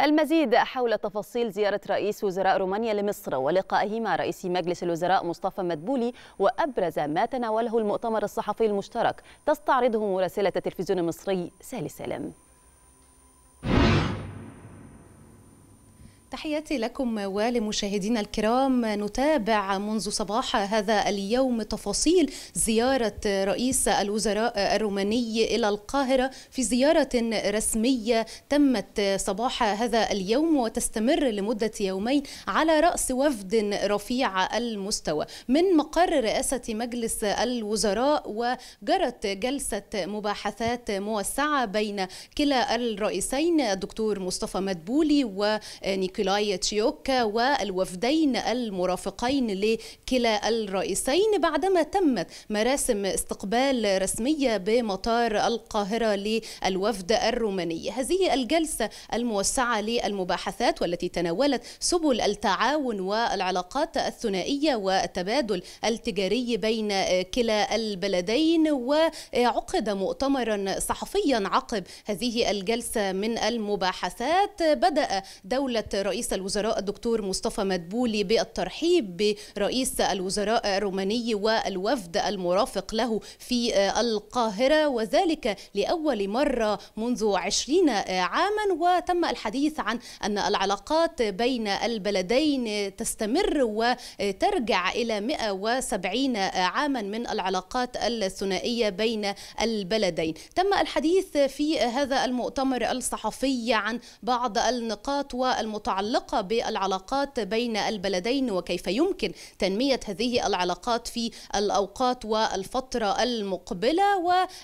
المزيد حول تفاصيل زيارة رئيس وزراء رومانيا لمصر ولقائه مع رئيس مجلس الوزراء مصطفى مدبولي وأبرز ما تناوله المؤتمر الصحفي المشترك تستعرضه مراسلة التلفزيون المصري سالي سالم تحياتي لكم ولمشاهدينا الكرام نتابع منذ صباح هذا اليوم تفاصيل زيارة رئيس الوزراء الروماني إلى القاهرة في زيارة رسمية تمت صباح هذا اليوم وتستمر لمدة يومين على رأس وفد رفيع المستوى من مقر رئاسة مجلس الوزراء وجرت جلسة مباحثات موسعة بين كلا الرئيسين الدكتور مصطفى مدبولي ونيكولا فيلاي تشيوكا والوفدين المرافقين لكلا الرئيسين بعدما تمت مراسم استقبال رسمية بمطار القاهرة للوفد الروماني هذه الجلسة الموسعة للمباحثات والتي تناولت سبل التعاون والعلاقات الثنائية والتبادل التجاري بين كلا البلدين وعقد مؤتمرا صحفيا عقب هذه الجلسة من المباحثات بدأ دولة رئيس رئيس الوزراء الدكتور مصطفى مدبولي بالترحيب برئيس الوزراء الروماني والوفد المرافق له في القاهرة وذلك لأول مرة منذ عشرين عاما وتم الحديث عن أن العلاقات بين البلدين تستمر وترجع إلى 170 عاما من العلاقات الثنائية بين البلدين تم الحديث في هذا المؤتمر الصحفي عن بعض النقاط والمتعلقات المتعلقة بالعلاقات بين البلدين وكيف يمكن تنمية هذه العلاقات في الأوقات والفترة المقبلة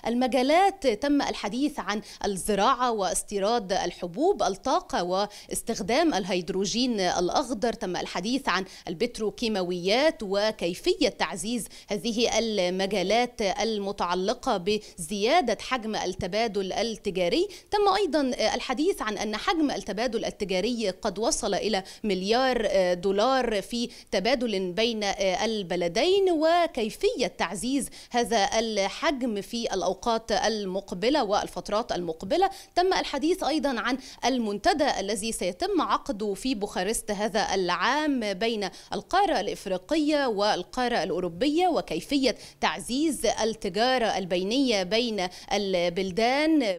والمجالات تم الحديث عن الزراعة واستيراد الحبوب الطاقة واستخدام الهيدروجين الأخضر تم الحديث عن البتروكيماويات وكيفية تعزيز هذه المجالات المتعلقة بزيادة حجم التبادل التجاري تم أيضا الحديث عن أن حجم التبادل التجاري قد وصل إلى مليار آه، دولار في تبادل بين آه، البلدين وكيفية تعزيز هذا الحجم في الأوقات المقبلة والفترات المقبلة تم الحديث أيضا عن المنتدى الذي سيتم عقده في بوخارست هذا العام بين القارة الإفريقية والقارة الأوروبية وكيفية تعزيز التجارة البينية بين البلدان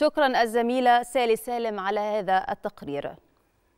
شكرا الزميلة سالي سالم على هذا التقرير